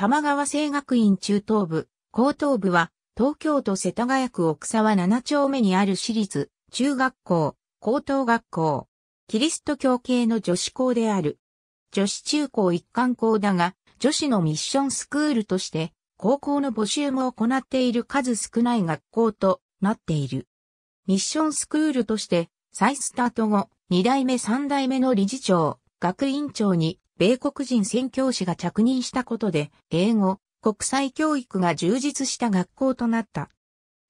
玉川声学院中等部、高等部は、東京都世田谷区奥沢7丁目にある私立、中学校、高等学校。キリスト教系の女子校である。女子中高一貫校だが、女子のミッションスクールとして、高校の募集も行っている数少ない学校となっている。ミッションスクールとして、再スタート後、2代目3代目の理事長、学院長に米国人宣教師が着任したことで、英語、国際教育が充実した学校となった。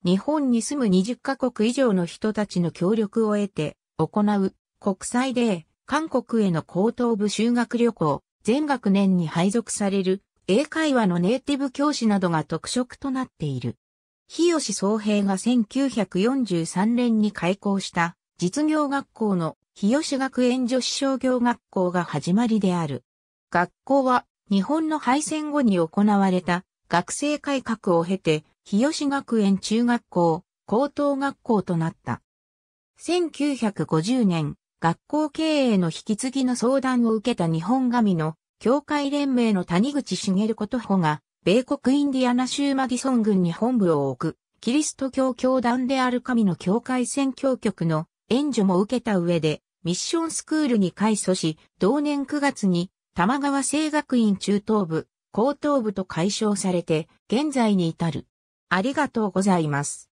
日本に住む20カ国以上の人たちの協力を得て、行う国際で韓国への高等部修学旅行、全学年に配属される英会話のネイティブ教師などが特色となっている。日吉総平が1943年に開校した実業学校の日吉学園女子商業学校が始まりである。学校は日本の敗戦後に行われた学生改革を経て、日吉学園中学校、高等学校となった。1950年、学校経営の引き継ぎの相談を受けた日本神の教会連盟の谷口茂こと穂が、米国インディアナ州マディソン郡に本部を置く、キリスト教教団である神の教会宣教局の援助も受けた上で、ミッションスクールに改組し、同年9月に玉川聖学院中等部、高等部と解消されて、現在に至る。ありがとうございます。